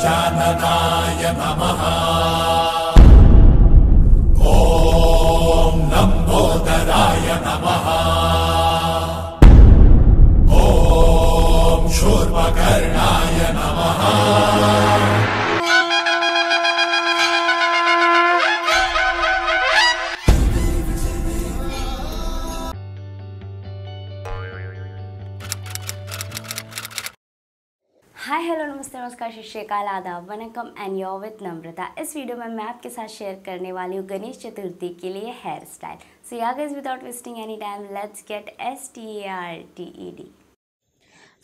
गजाननाय नमः ॐ नम्बोत्तराय नमः ॐ शूर्वकर्णाय नमः हाय हेलो नमस्ते नमस्कार श्रीकाल आदाब वनकम एंड योर विथ नम्रता इस वीडियो में मैं आपके साथ शेयर करने वाली हूँ गणेश चतुर्थी के लिए hair style so yeah guys without wasting any time let's get S T A R T E D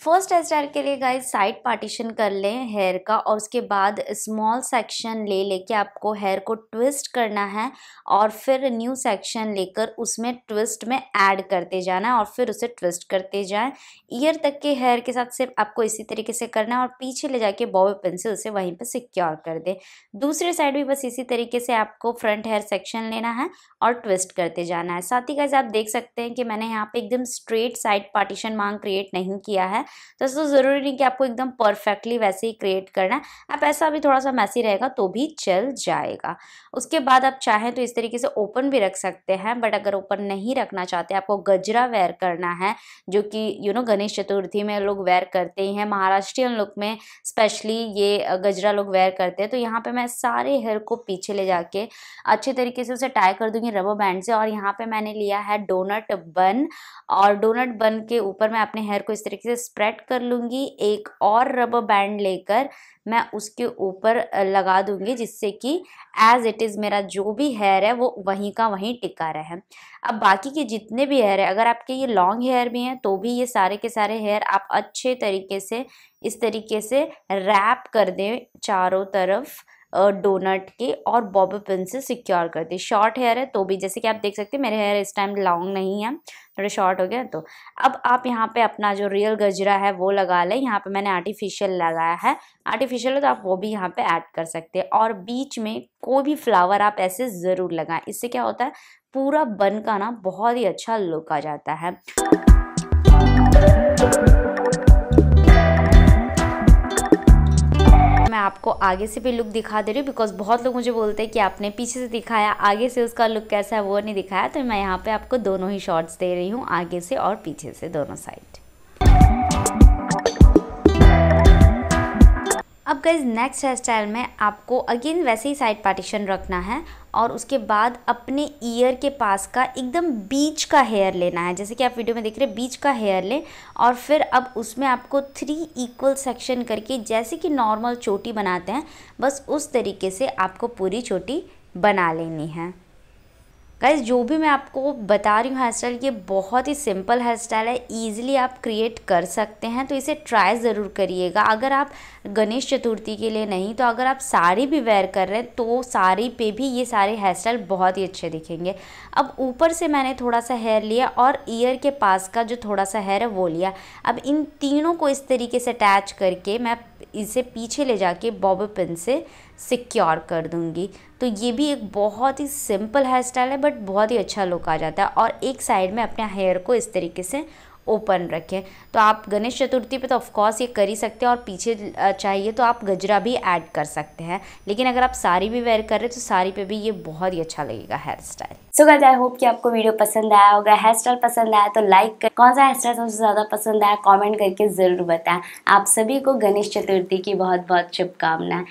first hair के लिए गाइस साइड पार्टीशन कर लें हेयर का और उसके बाद स्मॉल सेक्शन ले लेके आपको हेयर को ट्विस्ट करना है और फिर न्यू सेक्शन लेकर उसमें ट्विस्ट में ऐड करते जाना है और फिर उसे ट्विस्ट करते जाएं ईयर तक के हेयर के साथ सिर्फ आपको इसी तरीके से करना है और पीछे ले जाके बॉबे पिन से उसे वहीं पर सिक्योर कर दें दूसरे साइड भी बस इसी तरीके से आपको फ्रंट हेयर सेक्शन लेना है और ट्विस्ट करते जाना है साथ ही गाइज आप देख सकते हैं कि मैंने यहाँ पर एकदम स्ट्रेट साइड पार्टीशन मांग क्रिएट नहीं किया है है तो ऐसा तो ज़रूरी नहीं कि आपको एकदम परफेक्टली वैसे ही क्रिएट करना है आप ऐसा भी थोड़ा सा मैसी रहेगा तो भी चल जाएगा उसके बाद आप चाहें तो इस तरीके से ओपन भी रख सकते हैं बट अगर ओपन नहीं रखना चाहते आपको गजरा वेयर करना है जो कि यू नो गणेश चतुर्थी में लोग वेयर करते ही हैं महाराष्ट्रियन लुक में स्पेशली ये गजरा लोग वेयर करते हैं तो यहाँ पर मैं सारे हेयर को पीछे ले जाके अच्छे तरीके से उसे टाई कर दूंगी रबर बैंड से और यहाँ पे मैंने लिया है डोनट बन और डोनट बन के ऊपर मैं अपने हेयर को इस तरीके से स्प्रेड कर लूँगी एक और रबर बैंड लेकर मैं उसके ऊपर लगा दूँगी जिससे कि एज़ इट इज़ मेरा जो भी हेयर है वो वहीं का वहीं टिका रहे अब बाकी के जितने भी हेयर है अगर आपके ये लॉन्ग हेयर भी हैं तो भी ये सारे के सारे हेयर आप अच्छे तरीके से इस तरीके से रैप कर दें चारों तरफ डोनट के और बॉबे पिन से सिक्योर कर दें शॉर्ट हेयर है तो भी जैसे कि आप देख सकते हैं मेरे हेयर इस टाइम लॉन्ग नहीं है थोड़े शॉर्ट हो गया तो अब आप यहाँ पे अपना जो रियल गजरा है वो लगा लें यहाँ पे मैंने आर्टिफिशियल लगाया है आर्टिफिशियल हो तो आप वो भी यहाँ पे ऐड कर सकते हैं और बीच में कोई भी फ्लावर आप ऐसे ज़रूर लगाएं इससे क्या होता है पूरा बन का ना बहुत ही अच्छा लुक आ जाता है मैं आपको आगे से भी लुक दिखा दे रही हूँ बिकॉज बहुत लोग मुझे बोलते हैं कि आपने पीछे से दिखाया आगे से उसका लुक कैसा है वो नहीं दिखाया तो मैं यहाँ पर आपको दोनों ही शॉर्ट्स दे रही हूँ आगे से और पीछे से दोनों साइड अब गई नेक्स्ट हेयर स्टाइल में आपको अगेन वैसे ही साइड पार्टीशन रखना है और उसके बाद अपने ईयर के पास का एकदम बीच का हेयर लेना है जैसे कि आप वीडियो में देख रहे हैं बीच का हेयर लें और फिर अब उसमें आपको थ्री इक्वल सेक्शन करके जैसे कि नॉर्मल चोटी बनाते हैं बस उस तरीके से आपको पूरी चोटी बना लेनी है गाइज जो भी मैं आपको बता रही हूँ हेयर स्टाइल ये बहुत ही सिंपल हेयर स्टाइल है ईजिली आप क्रिएट कर सकते हैं तो इसे ट्राई ज़रूर करिएगा अगर आप गणेश चतुर्थी के लिए नहीं तो अगर आप साड़ी भी वेयर कर रहे हैं तो साड़ी पे भी ये सारे हेयर स्टाइल बहुत ही अच्छे दिखेंगे अब ऊपर से मैंने थोड़ा सा हेयर लिया और ईयर के पास का जो थोड़ा सा हेयर है वो लिया अब इन तीनों को इस तरीके से अटैच करके मैं इसे पीछे ले जाके बॉब पिन से सिक्योर कर दूँगी तो ये भी एक बहुत ही सिंपल हेयर स्टाइल है बट बहुत ही अच्छा लुक आ जाता है और एक साइड में अपने हेयर को इस तरीके से ओपन रखें तो आप गणेश चतुर्थी पे तो ऑफकोर्स ये कर ही सकते हैं और पीछे चाहिए तो आप गजरा भी ऐड कर सकते हैं लेकिन अगर आप साड़ी भी वेयर कर रहे हैं तो साड़ी पे भी ये बहुत ही अच्छा लगेगा hair style so guys I hope कि आपको वीडियो पसंद आया होगा हेयर स्टाइल पसंद आया तो लाइक कर कौन सा हेयर स्टाइल सबसे ज़्यादा पसंद आया कॉमेंट करके ज़रूर बताएं आप सभी को गणेश चतुर्थी की बहुत बहुत शुभकामनाएं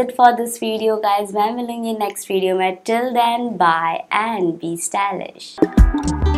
इट फॉर दिस वीडियो का इज मैं मिलूंगी नेक्स्ट वीडियो में. Till then bye and be stylish